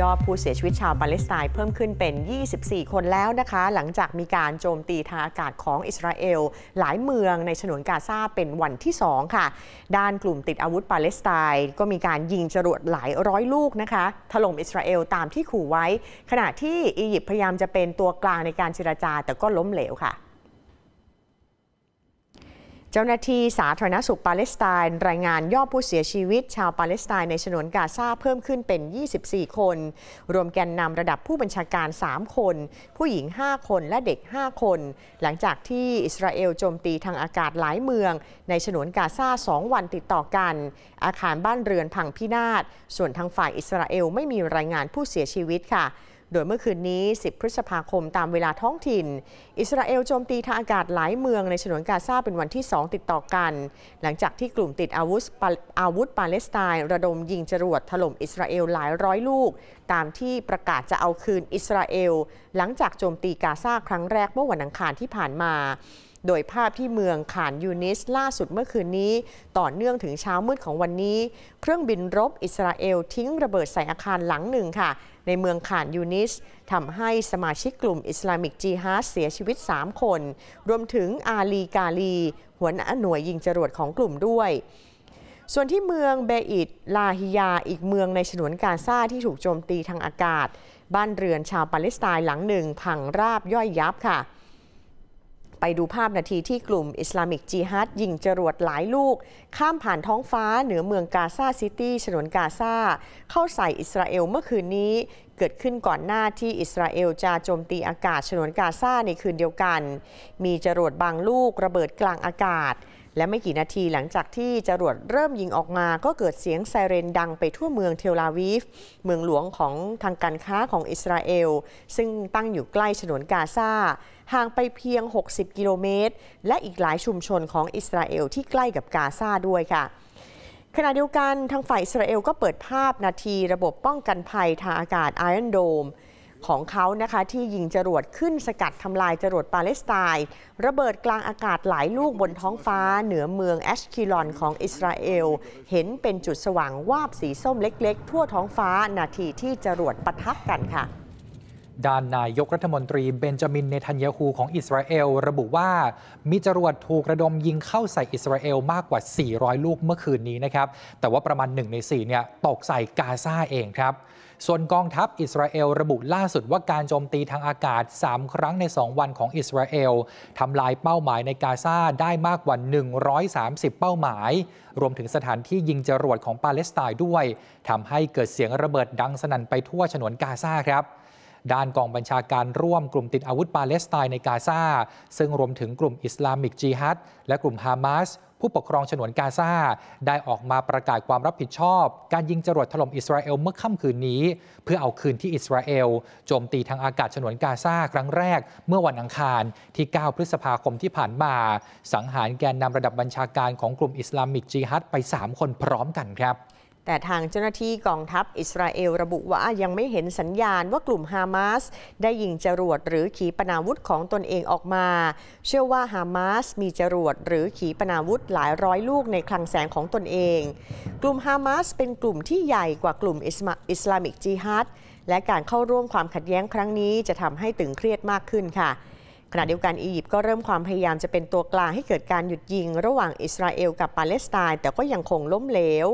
ยอดผู้เสียชีวิตชาวปาเลสไตน์เพิ่มขึ้นเป็น 24 คนแล้วนะคะ หลังจากมีการโจมตีทางอากาศของอิสราเอล หลายเมืองในฉนวนกาซาเป็นวันที่ 2 ค่ะ ด้านกลุ่มติดอาวุธปาเลสไตน์ ก็มีการยิงจรวดหลายร้อยลูกนะคะ ถล่มอิสราเอลตามที่ขู่ไว้ ขณะที่อียิปต์พยายามจะเป็นตัวกลางในการเจรจาแต่ก็ล้มเหลวค่ะเจ้าหน้าที่สาธารณสุขปาเลสไตน์รายงานยอดผู้เสียชีวิต ชาวปาเลสไตน์ในฉนวนกาซาเพิ่มขึ้นเป็น 24 คน รวมแกนนำระดับผู้บัญชาการ 3 คน ผู้หญิง 5 คน และเด็ก 5 คน หลังจากที่อิสราเอลโจมตีทางอากาศหลายเมือง ในฉนวนกาซา 2 วันติดต่อกัน อาคารบ้านเรือนพังพินาศ ส่วนทางฝ่ายอิสราเอลไม่มีรายงานผู้เสียชีวิตค่ะโดยเมื่อคืนนี้ 10 พฤษภาคมตามเวลาท้องถิ่น อิสราเอล โจมตีทางอากาศหลายเมืองใน ฉนวนกาซาเป็นวันที่ 2 ติดต่อกัน หลังจากที่กลุ่มติดอาวุธอาวุธปาเลสไตน์ระดมยิงจรวดถล่มอิสราเอล หลายร้อยลูก ตามที่ประกาศจะเอาคืนอิสราเอล หลังจากโจมตีกาซาครั้งแรกเมื่อวันอังคารที่ผ่านมาโดยภาพที่เมืองขานยูนิสล่าสุดเมื่อคืนนี้ ต่อเนื่องถึงเช้ามืดของวันนี้ เครื่องบินรบอิสราเอลทิ้งระเบิดใส่อาคารหลังหนึ่งค่ะ ในเมืองขานยูนิสทำให้สมาชิกกลุ่มอิสลามิกจีฮาสเสียชีวิต 3 คน รวมถึงอาลีกาลีหัวหน้าหน่วยยิงจรวดของกลุ่มด้วย ส่วนที่เมืองเบอิดลาฮิยา อีกเมืองในฉนวนกาซาที่ถูกโจมตีทางอากาศ บ้านเรือนชาวปาเลสไตน์หลังหนึ่งพังราบย่อยยับค่ะไปดูภาพนาทีที่กลุ่มอิสลามิกจีฮัดยิงจรวดหลายลูก ข้ามผ่านท้องฟ้าเหนือเมืองกาซาซิตี้ฉนวนกาซาเข้าใส่อิสราเอลเมื่อคืนนี้ เกิดขึ้นก่อนหน้าที่อิสราเอลจะโจมตีอากาศฉนวนกาซาในคืนเดียวกัน มีจรวดบางลูกระเบิดกลางอากาศและไม่กี่นาทีหลังจากที่จรวดเริ่มยิงออกมา ก็เกิดเสียงไซเรนดังไปทั่วเมืองเทลาวีฟ เมืองหลวงของทางการค้าของอิสราเอลซึ่งตั้งอยู่ใกล้ฉนวนกาซาห่างไปเพียง 60 กิโลเมตร และอีกหลายชุมชนของอิสราเอลที่ใกล้กับกาซาด้วยค่ะ ขณะเดียวกันทางฝ่ายอิสราเอลก็เปิดภาพนาทีระบบป้องกันภัยทางอากาศไอออนโดมของเขานะคะ ที่ยิงจรวดขึ้นสกัดทำลายจรวดปาเลสไตน์ระเบิดกลางอากาศหลายลูกบนท้องฟ้าเหนือเมืองแอชคิลอนของอิสราเอล เห็นเป็นจุดสว่างวาบสีส้มเล็ก ๆ ทั่วท้องฟ้านาทีที่จรวดปะทับกันค่ะด้านนายกรัฐมนตรีเบนจามินเนทันยาฮูของอิสราเอลระบุว่ามีจรวดถูกระดมยิงเข้าใส่อิสราเอลมากกว่า 400 ลูกเมื่อคืนนี้นะครับ แต่ว่าประมาณ 1 ใน 4 เนี่ยตกใส่กาซาเองครับ ส่วนกองทัพอิสราเอลระบุล่าสุดว่าการโจมตีทางอากาศ 3 ครั้งใน 2 วันของอิสราเอลทำลายเป้าหมายในกาซาได้มากกว่า 130 เป้าหมาย รวมถึงสถานที่ยิงจรวดของปาเลสไตน์ด้วยทำให้เกิดเสียงระเบิดดังสนั่นไปทั่วฉนวนกาซาครับด้านกองบัญชาการร่วมกลุ่มติดอาวุธปาเลสไตน์ในกาซาซึ่งรวมถึงกลุ่มอิสลามิกจีฮัดและกลุ่มฮามาสผู้ปกครองฉนวนกาซาได้ออกมาประกาศความรับผิดชอบ การยิงจรวดถล่มอิสราเอลเมื่อค่ำคืนนี้ เพื่อเอาคืนที่อิสราเอลโจมตีทางอากาศฉนวนกาซาครั้งแรก เมื่อวันอังคารที่ 9 พฤษภาคมที่ผ่านมา สังหารแกนนำระดับบัญชาการของกลุ่มอิสลามิกจีฮัดไป 3 คนพร้อมกันครับแต่ทางเจ้าหน้าที่กองทัพอิสราเอลระบุว่ายังไม่เห็นสัญญาณว่ากลุ่มฮามาสได้ยิงจรวดหรือขีปนาวุธของตนเองออกมา เชื่อว่าฮามาสมีจรวดหรือขีปนาวุธหลายร้อยลูกในคลังแสงของตนเอง กลุ่มฮามาสเป็นกลุ่มที่ใหญ่กว่ากลุ่มอิสลามิกจีฮัดและการเข้าร่วมความขัดแย้งครั้งนี้จะทำให้ตึงเครียดมากขึ้นค่ะขณะเดียวกันอียิปต์ก็เริ่มความพยายามจะเป็นตัวกลางให้เกิดการหยุดยิงระหว่างอิสราเอลกับปาเลสไตน์แต่ก็ยังคงล้มเหลว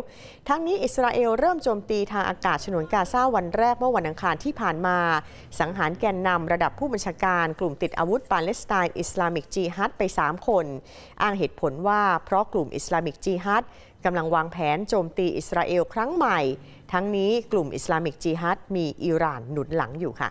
ทั้งนี้อิสราเอลเริ่มโจมตีทางอากาศฉนวนกาซาวันแรกเมื่อวันอังคารที่ผ่านมา สังหารแกนนำระดับผู้บัญชาการกลุ่มติดอาวุธปาเลสไตน์อิสลามิกจีฮัตไป 3 คน อ้างเหตุผลว่าเพราะกลุ่มอิสลามิกจีฮัตกำลังวางแผนโจมตีอิสราเอลครั้งใหม่ ทั้งนี้กลุ่มอิสลามิกจีฮัตมีอิหร่านหนุนหลังอยู่ค่ะ